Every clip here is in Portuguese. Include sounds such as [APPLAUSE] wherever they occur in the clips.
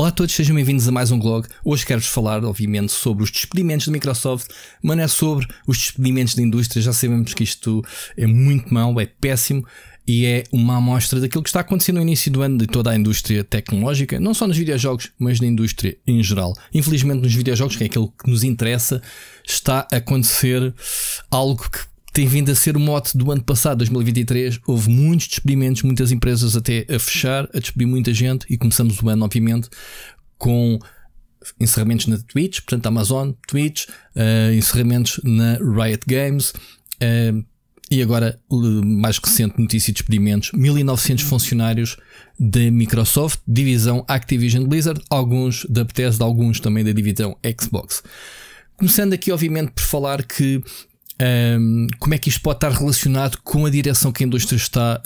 Olá a todos, sejam bem-vindos a mais um blog. Hoje quero-vos falar, obviamente, sobre os despedimentos da Microsoft, mas não é sobre os despedimentos da indústria. Já sabemos que isto é muito mau, é péssimo e é uma amostra daquilo que está acontecendo no início do ano de toda a indústria tecnológica, não só nos videojogos, mas na indústria em geral. Infelizmente, nos videojogos, que é aquilo que nos interessa, está a acontecer algo que tem vindo a ser o mote do ano passado, 2023. Houve muitos despedimentos, muitas empresas até a fechar, a despedir muita gente e começamos o ano, obviamente, com encerramentos na Twitch, portanto, Amazon, Twitch, uh, encerramentos na Riot Games. Uh, e agora, mais recente notícia de despedimentos: 1900 funcionários da Microsoft, divisão Activision Blizzard, alguns da Bethesda, alguns também da divisão Xbox. Começando aqui, obviamente, por falar que um, como é que isto pode estar relacionado com a direção que a indústria está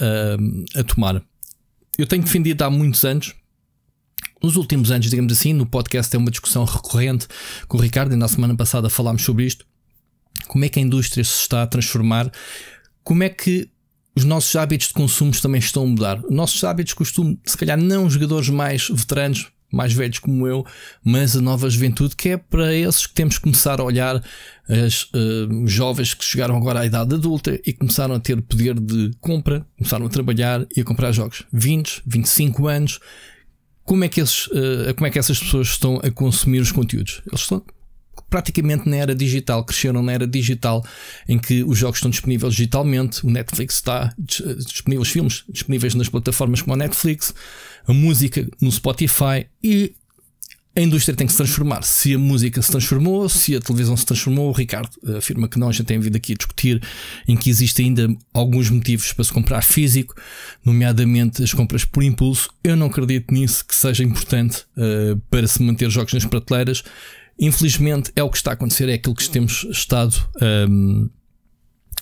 a tomar. Eu tenho defendido há muitos anos nos últimos anos, digamos assim, no podcast é uma discussão recorrente com o Ricardo e na semana passada falámos sobre isto. Como é que a indústria se está a transformar? Como é que os nossos hábitos de consumo também estão a mudar? Os nossos hábitos costumam, se calhar, não os jogadores mais veteranos, mais velhos como eu, mas a nova juventude, que é para esses que temos que começar a olhar as uh, jovens que chegaram agora à idade adulta e começaram a ter poder de compra, começaram a trabalhar e a comprar jogos. 20, 25 anos. Como é, que esses, eh, como é que essas pessoas estão a consumir os conteúdos? Eles estão, praticamente na era digital, cresceram na era digital, em que os jogos estão disponíveis digitalmente, o Netflix está disponível, os filmes disponíveis nas plataformas como a Netflix, a música no Spotify e a indústria tem que se transformar. Se a música se transformou, se a televisão se transformou, o Ricardo afirma que não, a gente tem vindo aqui a discutir em que existem ainda alguns motivos para se comprar físico, nomeadamente as compras por impulso. Eu não acredito nisso que seja importante uh, para se manter jogos nas prateleiras. Infelizmente é o que está a acontecer, é aquilo que temos estado um,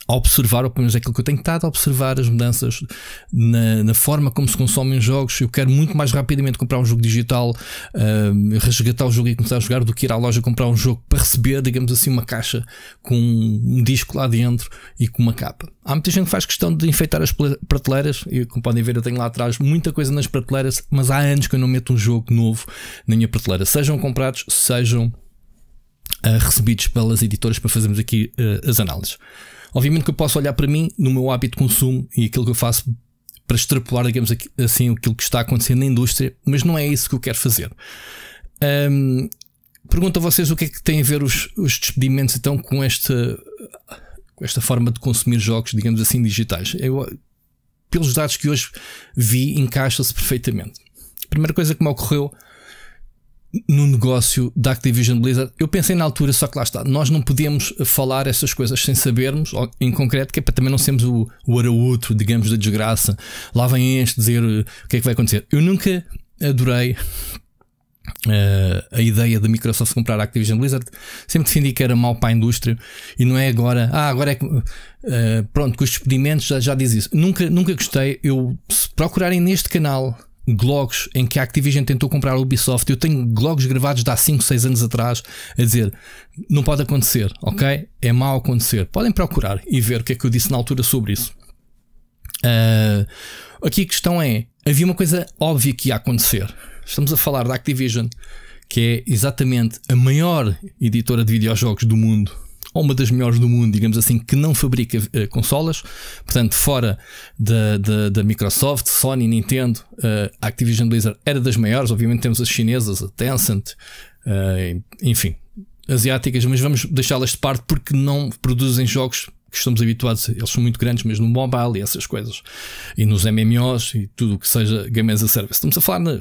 a observar, ou pelo menos é aquilo que eu tenho estado a observar, as mudanças na, na, forma como se consomem jogos. Eu quero muito mais rapidamente comprar um jogo digital, um, resgatar o jogo e começar a jogar, do que ir à loja comprar um jogo para receber, digamos assim, uma caixa com um disco lá dentro e com uma capa. Há muita gente que faz questão de enfeitar as prateleiras, e como podem ver, eu tenho lá atrás muita coisa nas prateleiras, mas há anos que eu não meto um jogo novo na minha prateleira, sejam comprados, sejam uh, recebidos pelas editoras para fazermos aqui uh, as análises. Obviamente que eu posso olhar para mim, no meu hábito de consumo e aquilo que eu faço para extrapolar, digamos assim, aquilo que está acontecendo na indústria, mas não é isso que eu quero fazer. Um, pergunto a vocês o que é que tem a ver os, os despedimentos então com esta, com esta forma de consumir jogos, digamos assim, digitais. Eu, pelos dados que hoje vi, encaixa-se perfeitamente. A primeira coisa que me ocorreu no negócio da Activision Blizzard. Eu pensei na altura, só que lá está, nós não podemos falar essas coisas sem sabermos, em concreto, que é para também não sermos o, o araújo, digamos, da desgraça. Lá vem este dizer eh, o que é que vai acontecer. Eu nunca adorei Uh, a ideia da Microsoft comprar a Activision Blizzard, sempre defendi que era mau para a indústria e não é agora, ah, agora é que, uh, pronto, com os despedimentos já, já diz isso. Nunca, nunca gostei. Eu, se procurarem neste canal Glogs em que a Activision tentou comprar a Ubisoft. Eu tenho Glogs gravados de há 5, 6 anos atrás a dizer não pode acontecer, ok? É mau acontecer. Podem procurar e ver o que é que eu disse na altura sobre isso. Uh, aqui a questão é: havia uma coisa óbvia que ia acontecer. Estamos a falar da Activision, que é exatamente a maior editora de videojogos do mundo ou uma das melhores do mundo, digamos assim, que não fabrica uh, consolas, portanto, fora da, Microsoft, Sony, Nintendo, uh, Activision Blizzard era das maiores, obviamente temos as chinesas, a Tencent, uh, enfim, asiáticas, mas vamos deixá-las de parte porque não produzem jogos que estamos habituados, eles são muito grandes, mas no mobile e essas coisas, e nos MMOs e tudo o que seja Game as a Service. Estamos a falar na,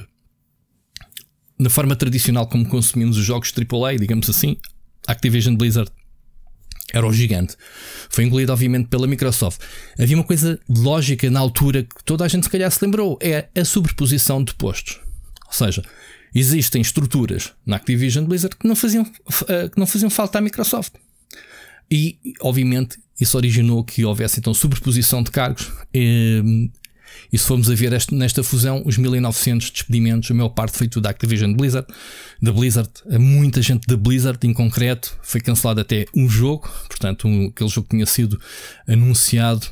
na forma tradicional como consumimos os jogos AAA, digamos assim, Activision Blizzard era o gigante. Foi engolido, obviamente, pela Microsoft. Havia uma coisa lógica na altura que toda a gente, se calhar, se lembrou: é a sobreposição de postos. Ou seja, existem estruturas na Activision Blizzard que não faziam, eh, que não faziam falta à Microsoft. E, obviamente, isso originou que houvesse então sobreposição de cargos eh, e se formos a ver este, nesta fusão, os 1900 despedimentos, a maior parte foi tudo da Activision Blizzard, da Blizzard, muita gente da Blizzard em concreto, foi cancelado até um jogo, portanto, um, aquele jogo que tinha sido anunciado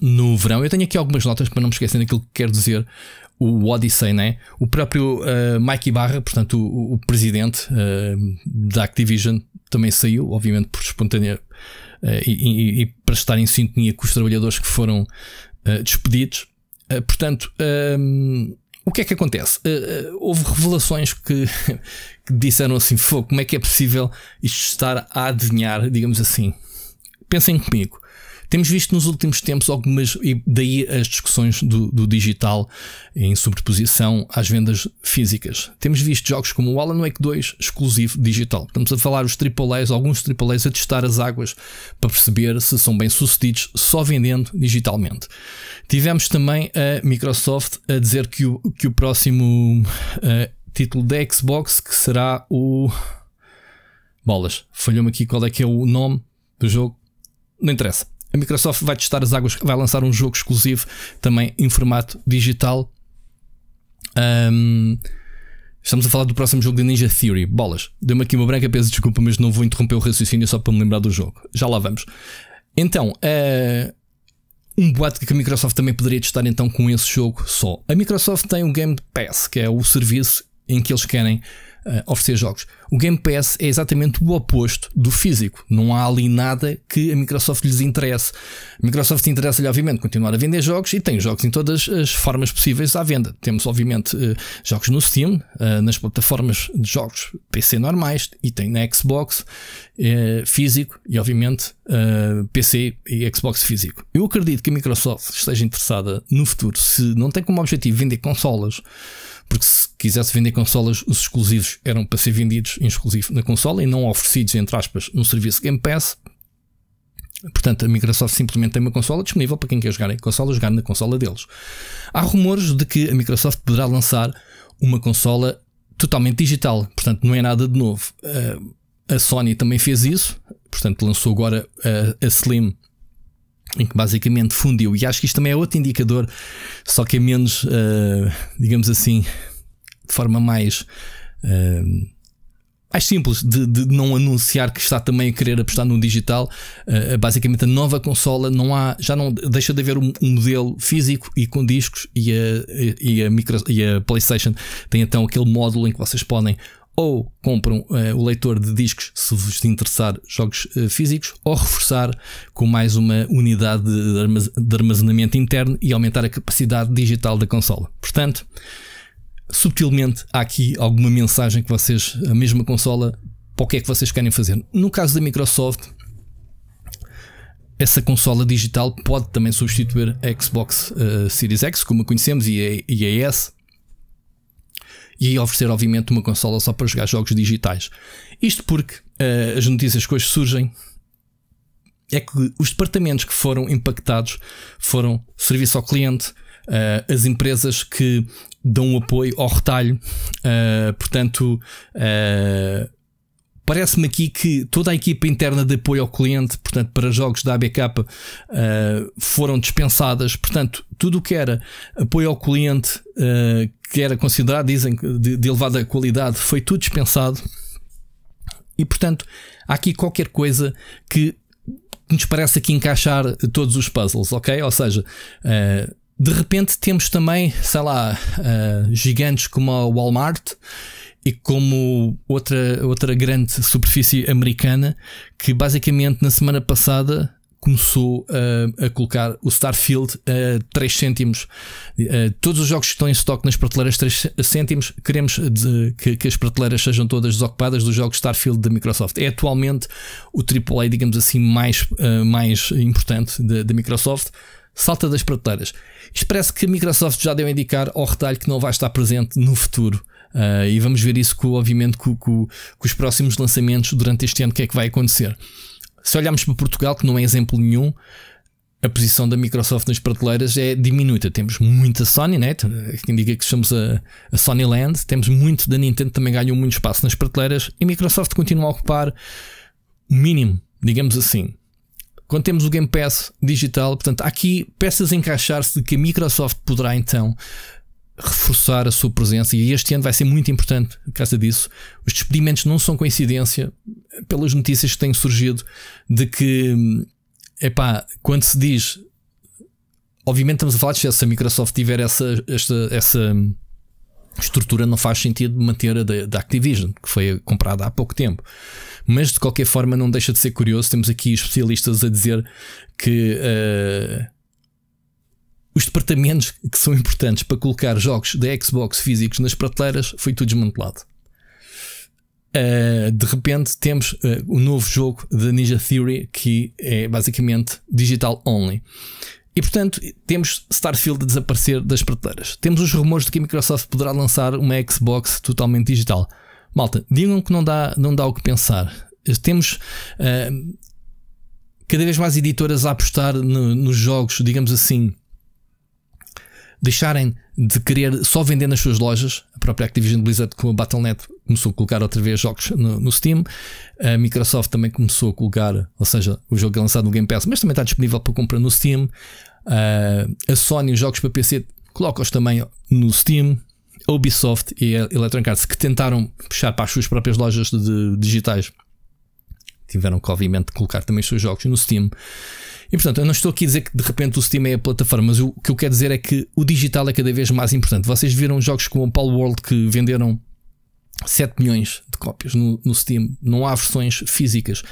no verão. Eu tenho aqui algumas notas para não me esquecer daquilo que quero dizer. O Odyssey, né? o próprio uh, Mike Ibarra, portanto, o, o presidente uh, da Activision, também saiu, obviamente por espontânea uh, e, e, e, para estar em sintonia com os trabalhadores que foram eh, despedidos. Uh, portanto, um, ehm, o que é que acontece? Uh, houve revelações que, [LAUGHS] que disseram assim: como é que é possível isto estar a adivinhar, digamos assim? Pensem comigo. Temos visto nos últimos tempos algumas, e daí as discussões do, do digital em sobreposição às vendas físicas. Temos visto jogos como o Alan Wake 2 exclusivo digital. Estamos a falar os AAAs, alguns AAAs a testar as águas para perceber se são bem sucedidos só vendendo digitalmente. Tivemos também a Microsoft a dizer que o, que o próximo uh, título da Xbox que será o. Bolas, falhou-me aqui qual é que é o nome do jogo. Não interessa a Microsoft vai testar as águas, vai lançar um jogo exclusivo também em formato digital. Um, estamos a falar do próximo jogo de Ninja Theory. Bolas, deu-me aqui uma branca, peço desculpa, mas não vou interromper o raciocínio só para me lembrar do jogo. Já lá vamos. Então, uh, um boato que a Microsoft também poderia testar então com esse jogo só. A Microsoft tem o um Game Pass, que é o serviço em que eles querem uh, oferecer jogos. O Game Pass é exatamente o oposto do físico. Não há ali nada que a Microsoft lhes interesse. A Microsoft interessa-lhe, obviamente, continuar a vender jogos e tem jogos em todas as formas possíveis à venda. Temos, obviamente, uh, jogos no Steam, uh, nas plataformas de jogos PC normais e tem na Xbox físico e, obviamente, PC e Xbox físico. Eu acredito que a Microsoft esteja interessada no futuro, se não tem como objetivo vender consolas porque se quisesse vender consolas, os exclusivos eram para ser vendidos em exclusivo na consola e não oferecidos, entre aspas, no serviço Game Pass. Portanto, a Microsoft simplesmente tem uma consola disponível para quem quer jogar em consola, jogar na consola deles. Há rumores de que a Microsoft poderá lançar uma consola totalmente digital, portanto, não é nada de novo. Ah, a Sony também fez isso, portanto, lançou agora a, a Slim em que basicamente fundiu. E acho que isto também é outro indicador, só que é menos, uh, digamos assim, de forma mais. Uh, mais simples de, de, não anunciar que está também a querer apostar no digital. Uh, basicamente, a nova consola não há, já não deixa de haver um, um modelo físico e com discos e a, e a, micro, e a PlayStation tem então aquele módulo em que vocês podem ou compram eh, o leitor de discos se vos interessar jogos eh, físicos, ou reforçar com mais uma unidade de, armaz de armazenamento interno e aumentar a capacidade digital da consola. Portanto, subtilmente há aqui alguma mensagem que vocês, a mesma consola, para o que é que vocês querem fazer. No caso da Microsoft, essa consola digital pode também substituir a Xbox uh, Series X, como a conhecemos, e a, e a S e oferecer, obviamente, uma consola só para jogar jogos digitais. Isto porque uh, as notícias que hoje surgem é que os departamentos que foram impactados foram serviço ao cliente, uh, as empresas que dão apoio ao retalho, uh, portanto, uh, Parece-me aqui que toda a equipa interna de apoio ao cliente, portanto, para jogos da ABK, uh, eh, foram dispensadas. Portanto, tudo o que era apoio ao cliente, uh, que era considerado, dizem, de, de elevada qualidade, foi tudo dispensado. E, portanto, há aqui qualquer coisa que nos parece aqui encaixar todos os puzzles, ok? Ou seja, uh, de repente temos também, sei lá, gigantes como a Walmart e como outra, outra grande superfície americana que basicamente na semana passada começou a, a colocar o Starfield a 3 cêntimos. todos os jogos que estão em estoque nas prateleiras 3 cêntimos, queremos que, que, as prateleiras sejam todas desocupadas dos jogos Starfield da Microsoft. É atualmente o AAA, digamos assim, mais, mais importante da Microsoft salta das prateleiras. Isto parece que a Microsoft já deu a indicar ao retalho que não vai estar presente no futuro. Uh, e vamos ver isso, com, obviamente, com, com, com os próximos lançamentos durante este ano, o que é que vai acontecer. Se olharmos para Portugal, que não é exemplo nenhum, a posição da Microsoft nas prateleiras é diminuta. Temos muita Sony, né? quem diga que somos a, a Sony Land, temos muito da Nintendo, também ganhou muito espaço nas prateleiras e a Microsoft continua a ocupar o mínimo, digamos assim. Quando temos o Game Pass digital, portanto, há aqui peças a encaixar-se de que a Microsoft poderá então reforçar a sua presença e este ano vai ser muito importante por causa disso. Os despedimentos não são coincidência pelas notícias que têm surgido de que, epá, quando se diz, obviamente estamos a falar de se a Microsoft tiver essa, esta, essa estrutura não faz sentido manter a da Activision, que foi comprada há pouco tempo. Mas de qualquer forma não deixa de ser curioso, temos aqui especialistas a dizer que... Uh, os departamentos que são importantes para colocar jogos da Xbox físicos nas prateleiras foi tudo desmantelado. Uh, de repente temos uh, novo jogo da Ninja Theory que é basicamente digital only. E portanto, temos Starfield a desaparecer das prateleiras. Temos os rumores de que a Microsoft poderá lançar uma Xbox totalmente digital. Malta, digam que não dá, não dá o que pensar. Temos uh, cada vez mais editoras a apostar no, nos jogos, digamos assim, deixarem de querer só vender nas suas lojas. A própria Activision Blizzard com a Battle.net começou a colocar outra vez jogos no, no, Steam. A Microsoft também começou a colocar, ou seja, o jogo é lançado no Game Pass, mas também está disponível para compra no Steam. Uh, a Sony, os jogos para PC, coloca-os também no Steam. A Ubisoft e a Electronic Arts que tentaram puxar para as suas próprias lojas de, de digitais tiveram que obviamente colocar também os seus jogos no Steam. E portanto, eu não estou aqui a dizer que de repente o Steam é a plataforma, mas o, o que eu quero dizer é que o digital é cada vez mais importante. Vocês viram jogos como o Paul World que venderam 7 milhões de cópias no, no Steam, não há versões físicas.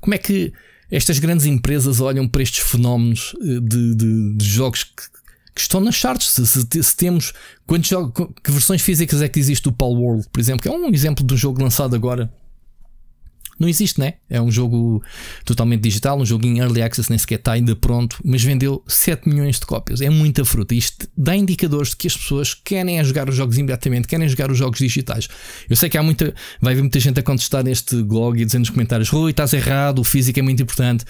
Como é que estas grandes empresas olham para estes fenómenos eh, de, de, de jogos que, que, estão nas charts? Se, se, se temos quantos jogos, que versões físicas é que existe do Paul World, por exemplo, que é um exemplo de um jogo lançado agora não existe, né? É um jogo totalmente digital, um jogo em early access, nem sequer está ainda pronto, mas vendeu 7 milhões de cópias. É muita fruta. Isto dá indicadores de que as pessoas querem é jogar os jogos imediatamente, querem jogar os jogos digitais. Eu sei que há muita, vai haver muita gente a contestar neste blog e dizer nos comentários: Rui, estás errado, o físico é muito importante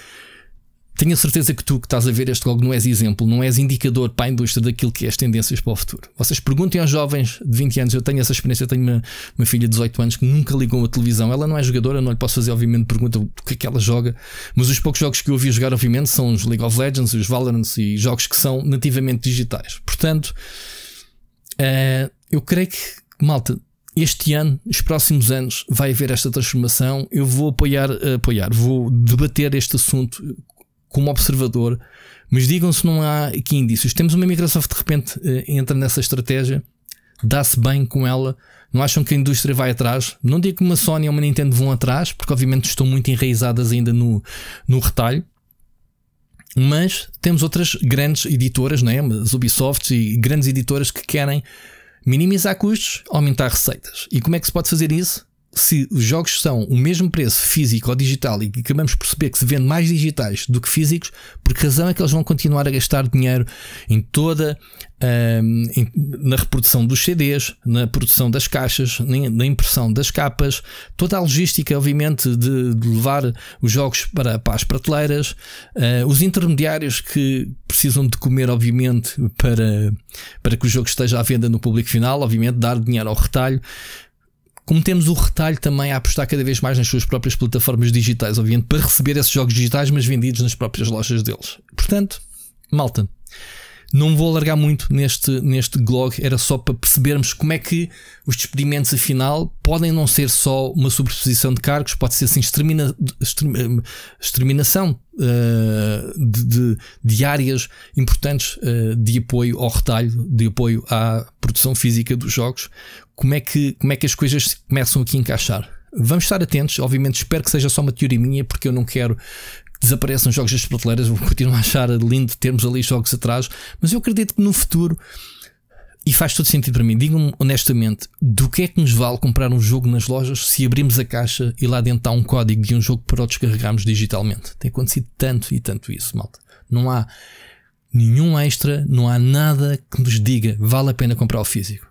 tenho a certeza que tu que estás a ver este logo não és exemplo, não és indicador para a indústria daquilo que é as tendências para o futuro. Vocês perguntem aos jovens de 20 anos, eu tenho essa experiência, eu tenho uma, uma filha de 18 anos que nunca ligou a televisão, ela não é jogadora, não lhe posso fazer, obviamente, pergunta o que é que ela joga, mas os poucos jogos que eu ouvi jogar, obviamente, são os League of Legends, os Valorant e jogos que são nativamente digitais. Portanto, uh, eu creio que, malta, este ano, os próximos anos, vai haver esta transformação. Eu vou apoiar, apoiar, vou debater este assunto como observador, mas digam se não há aqui indícios. Temos uma Microsoft de repente eh, entra nessa estratégia, dá-se bem com ela, não acham que a indústria vai atrás? Não digo que uma Sony ou uma Nintendo vão atrás, porque obviamente estão muito enraizadas ainda no, no retalho. Mas temos outras grandes editoras, é? as Ubisoft e grandes editoras que querem minimizar custos, aumentar receitas. E como é que se pode fazer isso? se os jogos são o mesmo preço físico ou digital e que acabamos de perceber que se vende mais digitais do que físicos, por que razão é que eles vão continuar a gastar dinheiro em toda um, na reprodução dos CDs, na produção das caixas, na impressão das capas, toda a logística, obviamente, de, de levar os jogos para, para as prateleiras, uh, os intermediários que precisam de comer, obviamente, para, para que o jogo esteja à venda no público final, obviamente, dar dinheiro ao retalho cometemos o retalho também a apostar cada vez mais nas suas próprias plataformas digitais, obviamente, para receber esses jogos digitais, mas vendidos nas próprias lojas deles. Portanto, malta. Não vou alargar muito neste, neste blog, era só para percebermos como é que os despedimentos, afinal, podem não ser só uma sobreposição de cargos, pode ser assim extermina, extermina, eh, exterminação uh, de, de, de, áreas importantes uh, de apoio ao retalho, de apoio à produção física dos jogos. Como é que, como é que as coisas começam aqui a encaixar? Vamos estar atentos, obviamente espero que seja só uma teoria minha, porque eu não quero desapareçam os jogos das prateleiras, vou continuar a achar lindo termos ali jogos atrás, mas eu acredito que no futuro, e faz todo sentido para mim, digam-me honestamente, do que é que nos vale comprar um jogo nas lojas se abrimos a caixa e lá dentro há um código de um jogo para o descarregarmos digitalmente? Tem acontecido tanto e tanto isso, malta. Não há nenhum extra, não há nada que nos diga vale a pena comprar o físico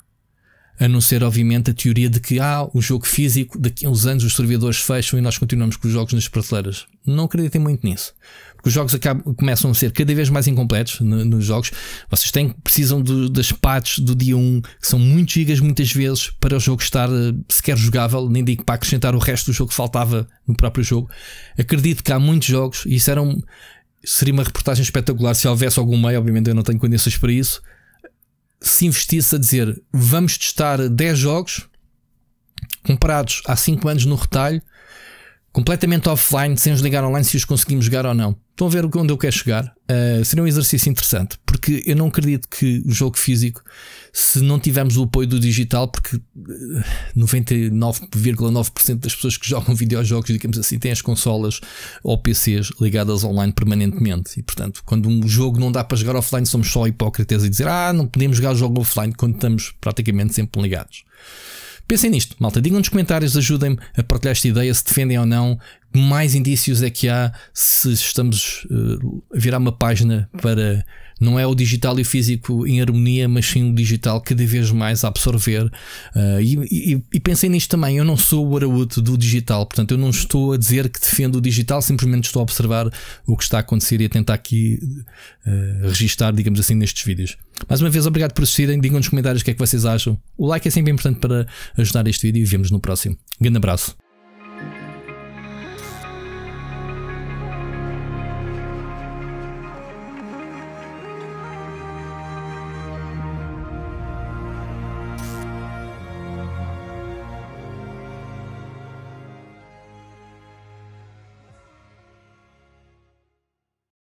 a não ser, obviamente, a teoria de que há ah, o jogo físico, daqui a uns anos os servidores fecham e nós continuamos com os jogos nas prateleiras. Não acreditem muito nisso. Porque os jogos acabam, começam a ser cada vez mais incompletos no, nos jogos. Vocês têm, precisam das patches do dia 1, que são muito gigas muitas vezes, para o jogo estar eh, sequer jogável, nem digo para acrescentar o resto do jogo que faltava no próprio jogo. Acredito que há muitos jogos, e isso era um, seria uma reportagem espetacular se houvesse algum meio, obviamente eu não tenho condições para isso, se investisse a dizer vamos testar 10 jogos comprados há 5 anos no retalho, completamente offline, sem os ligar online, se os conseguimos jogar ou não. Estão a ver onde eu quero chegar? Uh, seria um exercício interessante, porque eu não acredito que o jogo físico, se não tivermos o apoio do digital, porque 99,9% eh, das pessoas que jogam [LAUGHS] videojogos, digamos assim, têm as consolas ou PCs ligadas online permanentemente. E portanto, quando um jogo não dá para jogar offline, somos só hipócritas e dizer ah, não podemos jogar o jogo offline quando estamos praticamente sempre ligados. Pensem nisto, malta. Digam nos comentários, ajudem-me a partilhar esta ideia, se defendem ou não mais indícios é que há se estamos uh, a virar uma página para não é o digital e o físico em harmonia, mas sim o digital cada vez mais a absorver. Uh, e, e, e, pensei nisto também. Eu não sou o araújo do digital, portanto, eu não estou a dizer que defendo o digital, simplesmente estou a observar o que está a acontecer e a tentar aqui uh, registar, digamos assim, nestes vídeos. Mais uma vez, obrigado por assistirem. Digam nos comentários o que é que vocês acham. O like é sempre importante para ajudar este vídeo e vemos no próximo. Um grande abraço.